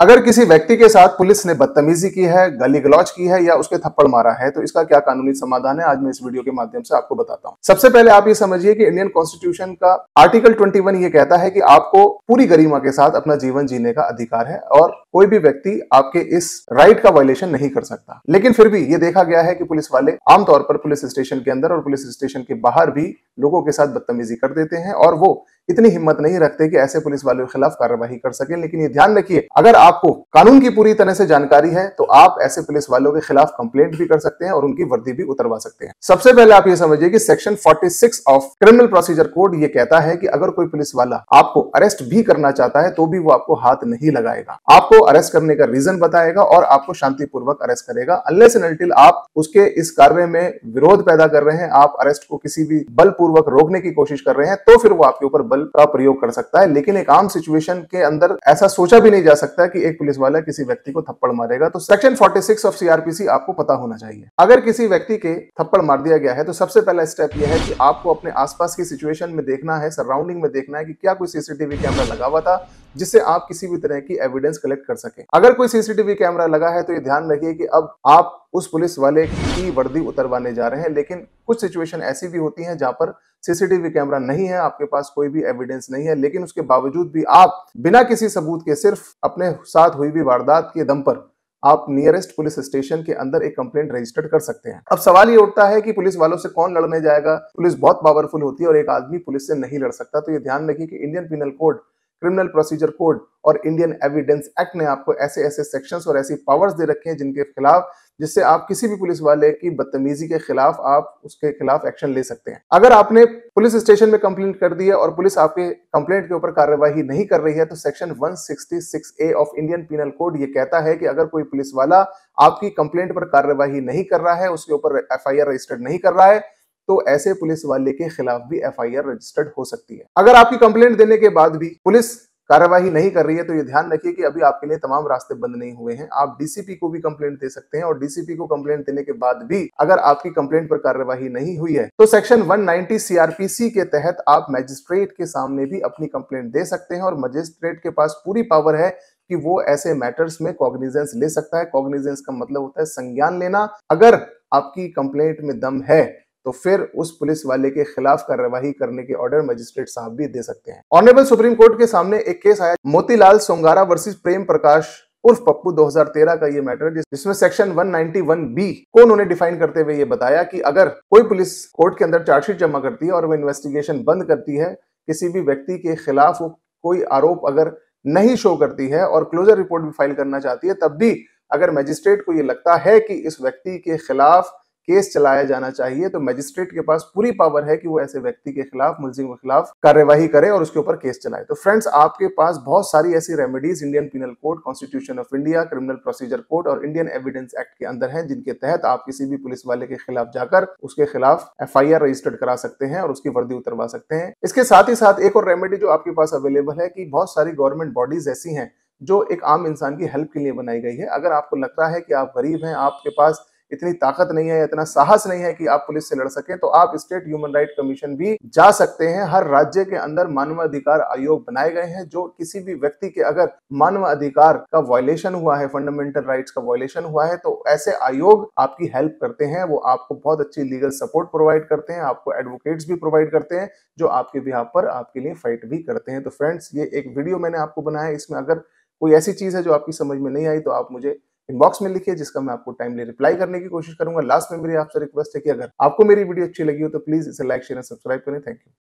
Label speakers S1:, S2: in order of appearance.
S1: अगर किसी व्यक्ति के साथ पुलिस ने बदतमीजी की है गली गलौज की है या उसके थप्पड़ मारा है तो इसका क्या कानूनी समाधान है आज मैं इस वीडियो के माध्यम से आपको बताता हूँ सबसे पहले आप ये समझिए कि इंडियन कॉन्स्टिट्यूशन का आर्टिकल 21 ये कहता है कि आपको पूरी गरिमा के साथ अपना जीवन जीने का अधिकार है और कोई भी व्यक्ति आपके इस राइट का वायोलेशन नहीं कर सकता लेकिन फिर भी ये देखा गया है कि पुलिस वाले आमतौर पर पुलिस स्टेशन के अंदर और पुलिस स्टेशन के बाहर भी लोगों के साथ बदतमीजी कर देते हैं और वो इतनी हिम्मत नहीं रखते कि ऐसे पुलिस वालों के खिलाफ कार्रवाई कर सके लेकिन ये ध्यान रखिए अगर आपको कानून की पूरी तरह से जानकारी है तो आप ऐसे पुलिस वालों के खिलाफ कंप्लेंट भी कर सकते हैं और उनकी वर्दी भी उतरवा सकते हैं सबसे पहले आप ये समझिए कि section 46 of criminal procedure code ये कहता है कि अगर कोई पुलिस वाला आपको अरेस्ट भी करना चाहता है तो भी वो आपको हाथ नहीं लगाएगा आपको अरेस्ट करने का रीजन बताएगा और आपको शांतिपूर्वक अरेस्ट करेगा अनलेस एंड आप उसके इस कार्य में विरोध पैदा कर रहे हैं आप अरेस्ट को किसी भी बलपूर्वक रोकने की कोशिश कर रहे हैं तो फिर वो आपके ऊपर बल बल का प्रयोग कर सकता है लेकिन एक आम सिचुएशन के अंदर ऐसा सोचा भी नहीं जा सकता कि एक पुलिस वाला किसी व्यक्ति को थप्पड़ मारेगा तो सेक्शन 46 ऑफ सीआरपीसी आपको पता होना चाहिए अगर किसी व्यक्ति के थप्पड़ मार दिया गया है तो सबसे पहला स्टेप यह है कि आपको अपने आसपास की सिचुएशन में देखना है सराउंडिंग में देखना है कि क्या कोई सीसीटीवी कैमरा लगा हुआ था जिससे आप किसी भी तरह की एविडेंस कलेक्ट कर सके अगर कोई सीसीटीवी कैमरा लगा है तो ये ध्यान रखिए कि अब आप उस पुलिस वाले की वर्दी उतरवाने जा रहे हैं लेकिन कुछ सिचुएशन ऐसी भी होती हैं जहां पर सीसीटीवी कैमरा नहीं है आपके पास कोई भी एविडेंस नहीं है लेकिन उसके बावजूद भी आप बिना किसी सबूत के सिर्फ अपने साथ हुई हुई वारदात के दम पर आप नियरेस्ट पुलिस स्टेशन के अंदर एक कंप्लेंट रजिस्टर कर सकते हैं अब सवाल ये उठता है कि पुलिस वालों से कौन लड़ने जाएगा पुलिस बहुत पावरफुल होती है और एक आदमी पुलिस से नहीं लड़ सकता तो ये ध्यान रखिए कि Indian penal code criminal procedure code और इंडियन एविडेंस एक्ट ने आपको ऐसे ऐसे सेक्शंस और ऐसी पावर्स दे रखे हैं जिनके खिलाफ जिससे आप किसी भी पुलिस वाले की बदतमीजी के खिलाफ आप उसके खिलाफ एक्शन ले सकते हैं अगर आपने पुलिस स्टेशन में कंप्लेंट कर दी है और पुलिस आपके कंप्लेंट के ऊपर कार्यवाही नहीं कर रही है तो section one A of Indian penal code ये कहता है कि अगर कोई पुलिस वाला आपकी कंप्लेंट पर कार्यवाही नहीं कर रहा है उसके ऊपर एफ रजिस्टर्ड नहीं कर रहा है तो ऐसे पुलिस वाले के खिलाफ भी एफ रजिस्टर्ड हो सकती है अगर आपकी कंप्लेंट देने के बाद भी पुलिस कार्यवाही नहीं कर रही है तो ये ध्यान रखिए कि अभी आपके लिए तमाम रास्ते बंद नहीं हुए हैं आप डीसीपी को भी कंप्लेंट दे सकते हैं और डीसीपी को कंप्लेंट देने के बाद भी अगर आपकी कंप्लेंट पर कार्यवाही नहीं हुई है तो सेक्शन 190 सीआरपीसी के तहत आप मजिस्ट्रेट के सामने भी अपनी कंप्लेंट दे सकते हैं और मजिस्ट्रेट के पास पूरी पावर है कि वो ऐसे मैटर्स में कॉग्निजेंस ले सकता है कॉग्निजेंस का मतलब होता है संज्ञान लेना अगर आपकी कंप्लेंट में दम है तो फिर उस पुलिस वाले के खिलाफ कार्यवाही करने के ऑर्डर मजिस्ट्रेट साहब भी दे सकते हैं ऑनरेबल सुप्रीम कोर्ट के सामने एक केस आया मोतीलाल सोंगारा वर्सेस प्रेम प्रकाश उर्फ पप्पू 2013 का ये मैटर जिसमें सेक्शन 191 बी को उन्होंने डिफाइन करते हुए ये बताया कि अगर कोई पुलिस कोर्ट के अंदर चार्जशीट जमा करती है और वो इन्वेस्टिगेशन बंद करती है किसी भी व्यक्ति के खिलाफ वो कोई आरोप अगर नहीं शो करती है और क्लोजर रिपोर्ट भी फाइल करना चाहती है तब भी अगर मजिस्ट्रेट को ये लगता है कि इस व्यक्ति के खिलाफ केस चलाया जाना चाहिए तो मजिस्ट्रेट के पास पूरी पावर है कि वो ऐसे व्यक्ति के खिलाफ मुलजिम के खिलाफ कार्यवाही करे और उसके ऊपर केस चलाए तो फ्रेंड्स आपके पास बहुत सारी ऐसी remedies Indian penal code constitution of India criminal procedure code और इंडियन एविडेंस एक्ट के अंदर है जिनके तहत आप किसी भी पुलिस वाले के खिलाफ जाकर उसके खिलाफ एफ रजिस्टर्ड करा सकते हैं और उसकी वर्दी उतरवा सकते हैं इसके साथ ही साथ एक और रेमेडी जो आपके पास अवेलेबल है कि बहुत सारी गवर्नमेंट बॉडीज ऐसी हैं जो एक आम इंसान की हेल्प के लिए बनाई गई है अगर आपको लगता है कि आप गरीब हैं आपके पास इतनी ताकत नहीं है इतना साहस नहीं है कि आप पुलिस से लड़ सके तो आप स्टेट ह्यूमन राइट कमीशन भी जा सकते हैं हर राज्य के अंदर मानवाधिकार आयोग बनाए गए हैं जो किसी भी व्यक्ति के अगर मानवाधिकार का वायलेशन हुआ है फंडामेंटल राइट्स का वायलेशन हुआ है तो ऐसे आयोग आपकी हेल्प करते हैं वो आपको बहुत अच्छी लीगल सपोर्ट प्रोवाइड करते हैं आपको एडवोकेट्स भी प्रोवाइड करते हैं जो आपके बिहार पर आपके लिए फाइट भी करते हैं तो फ्रेंड्स ये एक वीडियो मैंने आपको बनाया इसमें अगर कोई ऐसी चीज़ है जो आपकी समझ में नहीं आई तो आप मुझे इनबॉक्स में लिखिए जिसका मैं आपको टाइमली रिप्लाई करने की कोशिश करूंगा लास्ट में मेरी आपसे रिक्वेस्ट है कि अगर आपको मेरी वीडियो अच्छी लगी हो तो प्लीज इसे लाइक शेयर सब्सक्राइब करें थैंक यू